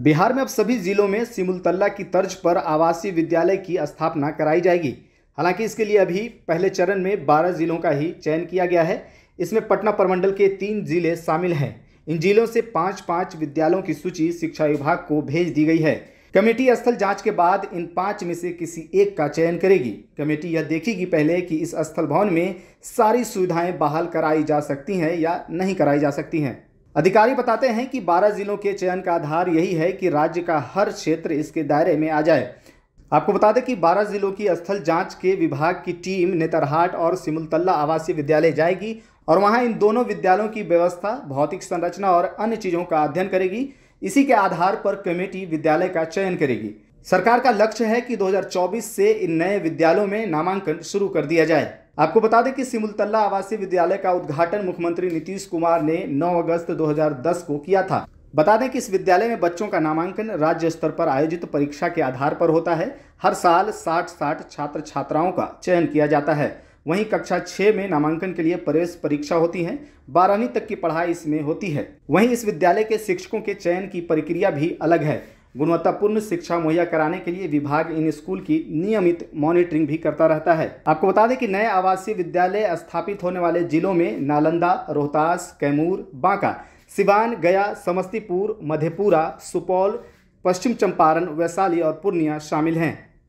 बिहार में अब सभी जिलों में सिमुलतल्ला की तर्ज पर आवासीय विद्यालय की स्थापना कराई जाएगी हालांकि इसके लिए अभी पहले चरण में 12 जिलों का ही चयन किया गया है इसमें पटना प्रमंडल के तीन जिले शामिल हैं इन जिलों से पाँच पाँच विद्यालयों की सूची शिक्षा विभाग को भेज दी गई है कमेटी स्थल जांच के बाद इन पाँच में से किसी एक का चयन करेगी कमेटी यह देखेगी पहले कि इस स्थल भवन में सारी सुविधाएं बहाल कराई जा सकती हैं या नहीं कराई जा सकती हैं अधिकारी बताते हैं कि 12 जिलों के चयन का आधार यही है कि राज्य का हर क्षेत्र इसके दायरे में आ जाए आपको बता दें कि 12 जिलों की स्थल जांच के विभाग की टीम नेतरहाट और सिमुलतल्ला आवासीय विद्यालय जाएगी और वहां इन दोनों विद्यालयों की व्यवस्था भौतिक संरचना और अन्य चीज़ों का अध्ययन करेगी इसी के आधार पर कमेटी विद्यालय का चयन करेगी सरकार का लक्ष्य है कि 2024 से इन नए विद्यालयों में नामांकन शुरू कर दिया जाए आपको बता दें कि सिमुलतला आवासीय विद्यालय का उद्घाटन मुख्यमंत्री नीतीश कुमार ने 9 अगस्त 2010 को किया था बता दें कि इस विद्यालय में बच्चों का नामांकन राज्य स्तर पर आयोजित परीक्षा के आधार पर होता है हर साल साठ साठ छात्र छात्राओं का चयन किया जाता है वहीं कक्षा छः में नामांकन के लिए प्रवेश परीक्षा होती है बारहवीं तक की पढ़ाई इसमें होती है वहीं इस विद्यालय के शिक्षकों के चयन की प्रक्रिया भी अलग है गुणवत्तापूर्ण शिक्षा मुहैया कराने के लिए विभाग इन स्कूल की नियमित मॉनिटरिंग भी करता रहता है आपको बता दें कि नए आवासीय विद्यालय स्थापित होने वाले जिलों में नालंदा रोहतास कैमूर बांका सिवान गया समस्तीपुर मधेपुरा सुपौल पश्चिम चंपारण वैशाली और पूर्णिया शामिल हैं